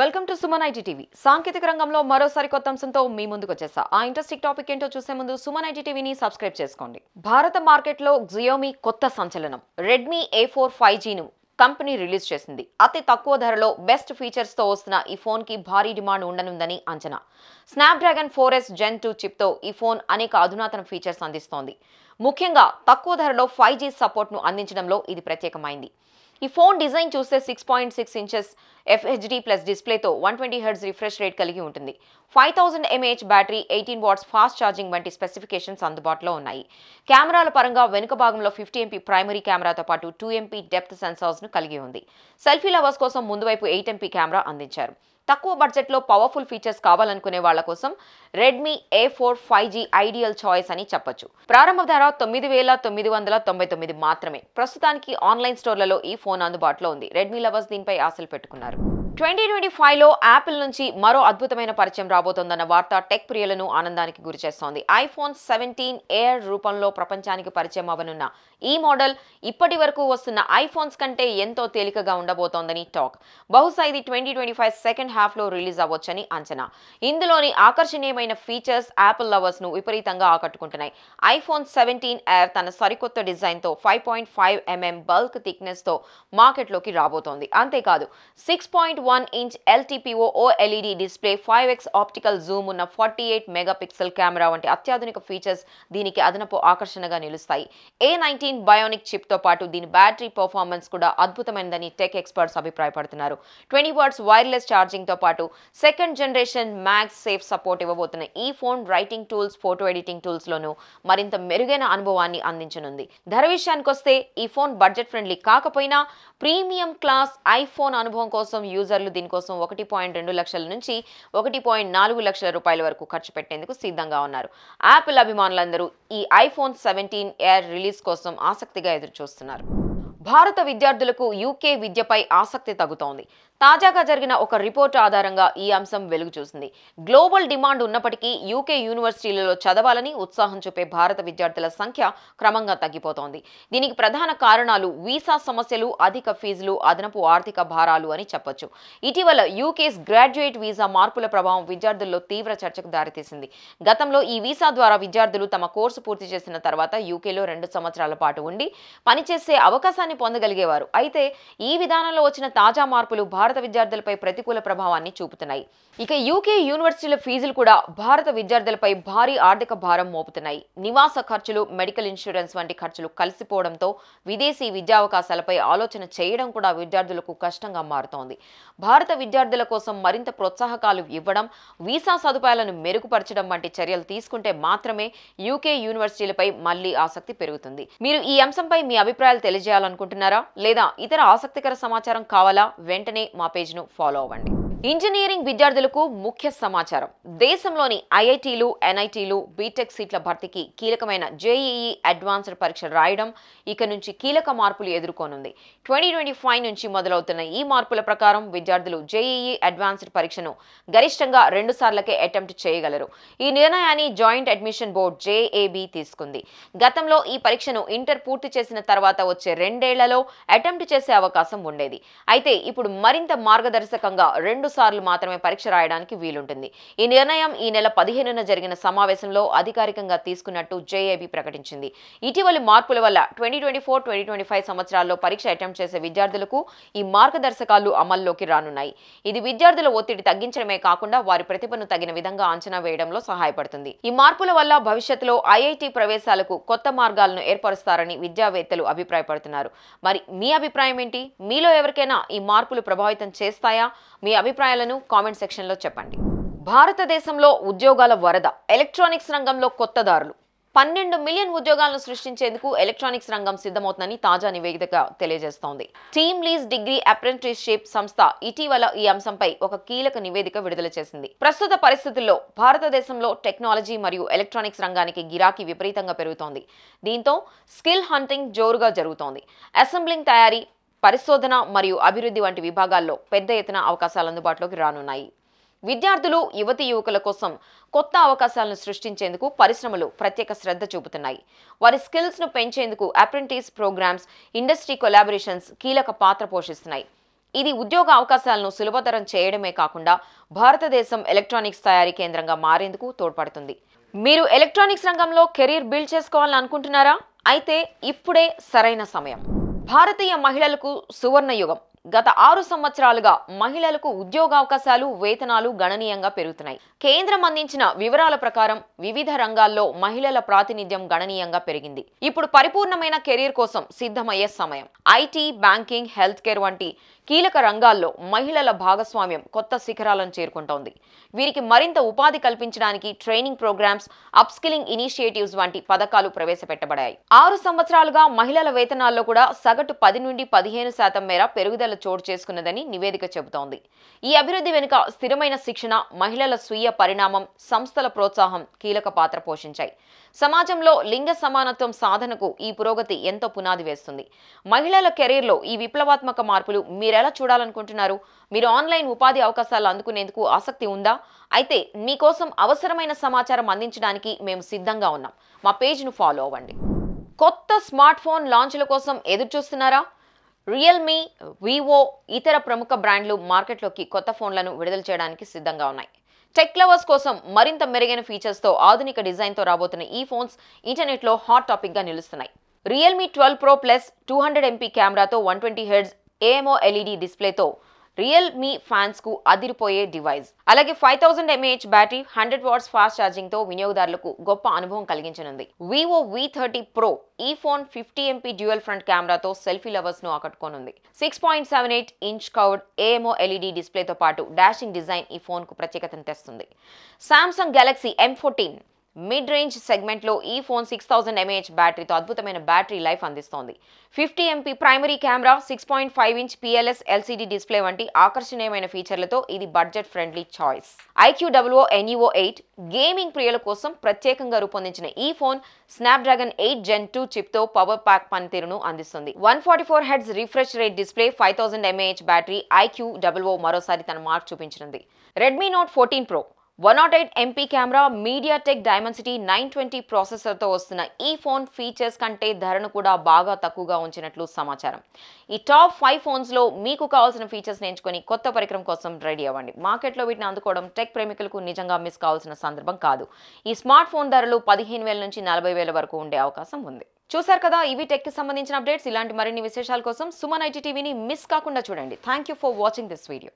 welcome to Suman IT TV సాంకేతిక రంగంలో మరోసారి కొత్త అంశంతో మీ ముందుకు వచ్చేసా ఆ ఇంట్రెస్టింగ్ టాపిక్ ఏంటో చూసే ముందు సుమన్ ఐటీ టీవీని సబ్స్క్రైబ్ చేసుకోండి భారత మార్కెట్లో జియోమీ కొత్త సంచలనం రెడ్మీ ఏ ఫోర్ ఫైవ్ జీను కంపెనీ రిలీజ్ చేసింది అతి తక్కువ ధరలో బెస్ట్ ఫీచర్స్తో వస్తున్న ఈ ఫోన్కి భారీ డిమాండ్ ఉండనుందని అంచనా Snapdragon four S gen two చిప్తో ఈ ఫోన్ అనేక అధునాతన ఫీచర్స్ అందిస్తోంది ముఖ్యంగా తక్కువ ధరలో ఫైవ్ జీ సపోర్ట్ను అందించడంలో ఇది ప్రత్యేకమైంది ఈ ఫోన్ డిజైన్ చూస్తే six point six inches FHD plus డిస్ప్లేతో one twenty hertz refresh rate కలిగి ఉంటుంది five thousand mAh battery eighteen watts fast charging వంటి స్పెసిఫికేషన్స్ అందుబాటులో ఉన్నాయి కెమెరాల పరంగా వెనుక భాగంలో ఫిఫ్టీ ఎంపీ ప్రైమరీ కెమెరాతో పాటు టూ ఎంపీ డెప్త్ సెన్సార్స్ను కలిగి ఉంది సెల్ఫీ లవర్స్ కోసం ముందువైపు ఎయిట్ ఎంపీ కెమెరా అందించారు తక్కువ బడ్జెట్లో పవర్ఫుల్ ఫీచర్స్ కావాలనుకునే వాళ్ళ కోసం Redmi A four five G ideal choice అని చెప్పొచ్చు ప్రారంభ ధర తొమ్మిది వేల తొమ్మిది వందల తొంభై తొమ్మిది మాత్రమే ప్రస్తుతానికి ఆన్లైన్ స్టోర్లలో ఈ ఫోన్ అందుబాటులో ఉంది రెడ్మీ లవర్స్ దీనిపై ఆశలు పెట్టుకున్నారు ట్వంటీ ట్వంటీ ఫైవ్లో యాపిల్ నుంచి మరో అద్భుతమైన పరిచయం రాబోతోందన్న వార్త టెక్ ప్రియులను ఆనందానికి గురిచేస్తోంది ఐఫోన్ సెవెంటీన్ ఎయిర్ రూపంలో ప్రపంచానికి పరిచయం అవనున్న ఈ మోడల్ ఇప్పటి వరకు వస్తున్న ఐఫోన్స్ కంటే ఎంతో తేలికగా ఉండబోతోందని టాక్ బహుశా ఇది ట్వంటీ ట్వంటీ ఫైవ్ సెకండ్ హాఫ్లో రిలీజ్ అవ్వచ్చని అంచనా ఇందులోని ఆకర్షణీయమైన ఫీచర్స్ యాపిల్ లవర్స్ను విపరీతంగా ఆకట్టుకుంటున్నాయి ఐఫోన్ సెవెంటీన్ ఎయిర్ తన సరికొత్త డిజైన్తో five point five mm bulk థిక్నెస్తో మార్కెట్లోకి రాబోతోంది అంతేకాదు six point one inch LTPO LED display five X optical zoom ఉన్న ఫార్టీ ఎయిట్ మెగాపిక్సెల్ కెమెరా వంటి అత్యాధునిక ఫీచర్స్ దీనికి అదనపు ఆకర్షణగా నిలుస్తాయి ఏ నైన్టీన్ బయోనిక్ చిప్తో పాటు దీని బ్యాటరీ పర్ఫార్మెన్స్ కూడా అద్భుతమైనదని టెక్ ఎక్స్పర్ట్స్ అభిప్రాయపడుతున్నారు ట్వంటీ వర్డ్స్ వైర్లెస్ ఛార్జింగ్తో పాటు second generation MagSafe support ఇవ్వబోతున్న ఈ phone writing tools photo editing టూల్స్లోనూ మరింత మెరుగైన అనుభవాన్ని అందించనుంది ధర విషయానికొస్తే ఈ ఫోన్ బడ్జెట్ ఫ్రెండ్లీ కాకపోయినా ప్రీమియం క్లాస్ ఐఫోన్ అనుభవం కోసం యూజర్ యూజర్లు దీనికోసం ఒకటి పాయింట్ రెండు లక్షల నుంచి ఒకటి పాయింట్ నాలుగు లక్షల రూపాయల వరకు ఖర్చు పెట్టేందుకు సిద్ధంగా ఉన్నారు యాపిల్ అభిమానులందరూ ఈ ఐఫోన్ సెవెంటీన్ ఎయిర్ రిలీజ్ కోసం ఆసక్తిగా ఎదురుచూస్తున్నారు భారత విద్యార్థులకు యూకే విద్యపై ఆసక్తి తగ్గుతోంది తాజాగా జరిగిన ఒక రిపోర్టు ఆధారంగా ఈ అంశం వెలుగు చూసింది గ్లోబల్ డిమాండ్ ఉన్నప్పటికీ యూకే యూనివర్సిటీలలో చదవాలని ఉత్సాహం చూపే భారత విద్యార్థుల సంఖ్య క్రమంగా తగ్గిపోతోంది దీనికి ప్రధాన కారణాలు వీసా సమస్యలు అధిక ఫీజులు అదనపు ఆర్థిక భారాలు అని చెప్పొచ్చు ఇటీవల యూకేస్ గ్రాడ్యుయేట్ వీసా మార్పుల ప్రభావం విద్యార్థుల్లో తీవ్ర చర్చకు దారితీసింది గతంలో ఈ వీసా ద్వారా విద్యార్థులు తమ కోర్సు పూర్తి చేసిన తర్వాత యూకేలో రెండు సంవత్సరాల పాటు ఉండి పనిచేసే అవకాశాన్ని ఫలితాన్ని పొందగలిగేవారు అయితే ఈ విధానంలో వచ్చిన తాజా మార్పులు భారత విద్యార్థులపై ప్రతికూల ప్రభావాన్ని చూపుతున్నాయి ఇక యూకే యూనివర్సిటీల ఫీజులు కూడా భారత విద్యార్థులపై భారీ ఆర్థిక భారం మోపుతున్నాయి నివాస ఖర్చులు మెడికల్ ఇన్సూరెన్స్ వంటి ఖర్చులు కలిసిపోవడంతో విదేశీ విద్యావకాశాలపై ఆలోచన చేయడం కూడా విద్యార్థులకు కష్టంగా మారుతోంది భారత విద్యార్థుల కోసం మరింత ప్రోత్సాహకాలు ఇవ్వడం వీసా సదుపాయాలను మెరుగుపరచడం వంటి చర్యలు తీసుకుంటే మాత్రమే యూకే యూనివర్సిటీలపై మళ్లీ ఆసక్తి పెరుగుతుంది మీరు ఈ అంశంపై మీ అభిప్రాయాలు తెలియజేయాలనుకుంటున్నారు అనుకుంటున్నారా లేదా ఇతర ఆసక్తికర సమాచారం కావాలా వెంటనే మా పేజ్ను ఫాలో అవ్వండి ఇంజనీరింగ్ విద్యార్థులకు ముఖ్య సమాచారం దేశంలోని ఐఐటీలు ఎన్ఐటీలు బీటెక్ సీట్ల భర్తీకి కీలకమైన జేఈఈ అడ్వాన్స్డ్ పరీక్షలు రాయడం ఇక నుంచి కీలక మార్పులు ఎదుర్కోనుంది ట్వంటీ ట్వంటీ ఫైవ్ నుంచి మొదలవుతున్న ఈ మార్పుల ప్రకారం విద్యార్థులు జేఈఈ అడ్వాన్స్డ్ పరీక్షను గరిష్టంగా రెండు సార్లకే అటెంప్ట్ చేయగలరు ఈ నిర్ణయాన్ని జాయింట్ అడ్మిషన్ బోర్డు జేఏబీ తీసుకుంది గతంలో ఈ పరీక్షను ఇంటర్ పూర్తి చేసిన తర్వాత వచ్చే రెండేళ్లలో అటెంప్ట్ చేసే అవకాశం ఉండేది అయితే ఇప్పుడు మరింత మార్గదర్శకంగా రెండు రెండు సార్లు మాత్రమే పరీక్ష రాయడానికి వీలుంటుంది ఈ నిర్ణయం ఈ నెల పదిహేనున జరిగిన సమావేశంలో అధికారికంగా తీసుకున్నట్టు జేఏబీ ప్రకటించింది ఇటీవలి మార్పుల వల్ల twenty twenty four twenty twenty five సంవత్సరాల్లో పరీక్ష అటెంప్ట్ చేసే విద్యార్థులకు ఈ మార్గదర్శకాలు అమల్లోకి రానున్నాయి ఇది విద్యార్థుల ఒత్తిడి తగ్గించడమే కాకుండా వారి ప్రతిభను తగిన విధంగా అంచనా వేయడంలో సహాయపడుతుంది ఈ మార్పుల వల్ల భవిష్యత్తులో ఐఐటి ప్రవేశాలకు కొత్త మార్గాలను ఏర్పరుస్తారని విద్యావేత్తలు అభిప్రాయపడుతున్నారు మరి మీ అభిప్రాయం ఏంటి మీలో ఎవరికైనా ఈ మార్పులు ప్రభావితం చేస్తాయా మీ అభిప్రాయం అభిప్రాయాలను కామెంట్ సెక్షన్లో చెప్పండి భారతదేశంలో ఉద్యోగాల వరద ఎలక్ట్రానిక్స్ రంగంలో కొత్త దారులు పన్నెండు మిలియన్ ఉద్యోగాలను సృష్టించేందుకు ఎలక్ట్రానిక్స్ రంగం సిద్ధమవుతుందని తాజా నివేదిక తెలియజేస్తోంది టీమ్ లీజ్ డిగ్రీ అప్రెంటిస్షిప్ సంస్థ ఇటీవల ఈ అంశంపై ఒక కీలక నివేదిక విడుదల చేసింది ప్రస్తుత పరిస్థితుల్లో భారతదేశంలో టెక్నాలజీ మరియు ఎలక్ట్రానిక్స్ రంగానికి గిరాకీ విపరీతంగా పెరుగుతోంది దీంతో స్కిల్ హంటింగ్ జోరుగా జరుగుతోంది అసెంబ్లింగ్ తయారీ పరిశోధన మరియు అభివృద్ధి వంటి విభాగాల్లో పెద్ద ఎత్తున అవకాశాలు అందుబాటులోకి రానున్నాయి విద్యార్థులు యువతి యువకుల కోసం కొత్త అవకాశాలను సృష్టించేందుకు పరిశ్రమలు ప్రత్యేక శ్రద్ధ చూపుతున్నాయి వారి స్కిల్స్ను పెంచేందుకు అప్రెంటిస్ ప్రోగ్రామ్స్ ఇండస్ట్రీ కొలాబరేషన్స్ కీలక పాత్ర పోషిస్తున్నాయి ఇది ఉద్యోగ అవకాశాలను సులభతరం చేయడమే కాకుండా భారతదేశం ఎలక్ట్రానిక్స్ తయారీ కేంద్రంగా మారేందుకు తోడ్పడుతుంది మీరు ఎలక్ట్రానిక్స్ రంగంలో కెరీర్ బిల్డ్ చేసుకోవాలని అనుకుంటున్నారా అయితే ఇప్పుడే సరైన సమయం భారతీయ మహిళలకు సువర్ణయుగం గత ఆరు సంవత్సరాలుగా మహిళలకు ఉద్యోగావకాశాలు వేతనాలు గణనీయంగా పెరుగుతున్నాయి కేంద్రం అందించిన వివరాల ప్రకారం వివిధ రంగాల్లో మహిళల ప్రాతినిధ్యం గణనీయంగా పెరిగింది ఇప్పుడు పరిపూర్ణమైన కెరీర్ కోసం సిద్ధమయ్యే సమయం ఐటీ బ్యాంకింగ్ హెల్త్ కేర్ వంటి కీలక రంగాల్లో మహిళల భాగస్వామ్యం కొత్త శిఖరాలను చేరుకుంటోంది వీరికి మరింత ఉపాధి కల్పించడానికి ట్రైనింగ్ ప్రోగ్రామ్స్ అప్స్కిలింగ్ ఇనిషియేటివ్స్ వంటి పథకాలు ప్రవేశపెట్టబడాయి ఆరు సంవత్సరాలుగా మహిళల వేతనాల్లో కూడా సగటు పది నుండి పదిహేను శాతం మేర పెరుగుదల చోటు చేసుకున్నదని నివేదిక చెబుతోంది ఈ అభివృద్ధి వెనుక స్థిరమైన శిక్షణ మహిళల స్వీయ పరిణామం సంస్థల ప్రోత్సాహం కీలక పాత్ర పోషించాయి సమాజంలో లింగ సమానత్వం సాధనకు ఈ పురోగతి ఎంతో పునాది వేస్తుంది మహిళల కెరీర్లో ఈ విప్లవాత్మక మార్పులు మీరెలా చూడాలనుకుంటున్నారు మీరు ఆన్లైన్ ఉపాధి అవకాశాలు అందుకునేందుకు ఆసక్తి ఉందా అయితే మీకోసం అవసరమైన సమాచారం అందించడానికి మేము సిద్ధంగా ఉన్నాం మా పేజ్ను ఫాలో అవ్వండి కొత్త స్మార్ట్ ఫోన్ లాంచ్ల కోసం ఎదురుచూస్తున్నారా రియల్మీ వివో ఇతర ప్రముఖ బ్రాండ్లు మార్కెట్లోకి కొత్త ఫోన్లను విడుదల చేయడానికి సిద్ధంగా ఉన్నాయి టెక్ లవర్స్ కోసం మరింత మెరుగైన ఫీచర్స్తో ఆధునిక డిజైన్తో రాబోతున్న ఈ ఫోన్స్ ఇంటర్నెట్లో హాట్ టాపిక్గా నిలుస్తున్నాయి Realme twelve pro plus two hundred MP కెమెరాతో one twenty hertz AMOLED డిస్ప్లేతో రియల్మీ ఫ్యాన్స్ కు అదిరిపోయే డివైస్ అలాగే five thousand mAh battery hundred watts fast charging తో వినియోగదారులకు గొప్ప అనుభవం కలిగించనుంది వివో వి థర్టీ ప్రో ఈ phone fifty MP dual front కెమెరాతో సెల్ఫీ లవర్స్ ను ఆకట్టుకోనుంది six point seven eight inch quad AMOLED డిస్ప్లేతో పాటు డాషింగ్ డిజైన్ ఈ ఫోన్ కు ప్రత్యేకతను తెస్తుంది Samsung Galaxy M fourteen mid range సెగ్మెంట్లో ఈ ఫోన్ సిక్స్ థౌసండ్ ఎంఏహెచ్ బ్యాటరీతో అద్భుతమైన బ్యాటరీ లైఫ్ అందిస్తోంది fifty MP primary camera six point five inch PLS LCD display వంటి ఆకర్షణీయమైన ఫీచర్లతో ఇది బడ్జెట్ ఫ్రెండ్లీ చాయిస్ ఐక్యూ డబ్ల్యూఓ ఎన్ఈఓ ఎయిట్ గేమింగ్ ప్రియుల కోసం ప్రత్యేకంగా రూపొందించిన ఈ phone Snapdragon eight Gen two చిప్తో పవర్ ప్యాక్ పనితీరును అందిస్తుంది one forty four hertz refresh rate display five thousand mAh battery ఐక్యూ డబ్ల్యూఓ మరోసారి తన మార్క్ చూపించినది Redmi Note fourteen Pro one nought eight MP camera media diamond Dimensity nine twenty ప్రాసెసర్తో వస్తున్న ఈ ఫోన్ ఫీచర్స్ కంటే ధరను కూడా బాగా తక్కువగా ఉంచినట్లు సమాచారం ఈ టాప్ ఫైవ్ ఫోన్స్లో మీకు కావాల్సిన ఫీచర్స్ ఎంచుకొని కొత్త పరికరం కోసం రెడీ అవ్వండి మార్కెట్లో వీటిని అందుకోవడం టెక్ ప్రేమికులకు నిజంగా మిస్ కావాల్సిన సందర్భం కాదు ఈ స్మార్ట్ ఫోన్ ధరలు పదిహేను వేల నుంచి నలభై వేల వరకు ఉండే అవకాశం ఉంది చూశారు కదా ఇవి టెక్కి సంబంధించిన అప్డేట్స్ ఇలాంటి మరిన్ని విశేషాల కోసం సుమన్ ఐటీ టీవీని మిస్ కాకుండా చూడండి thank you for watching this video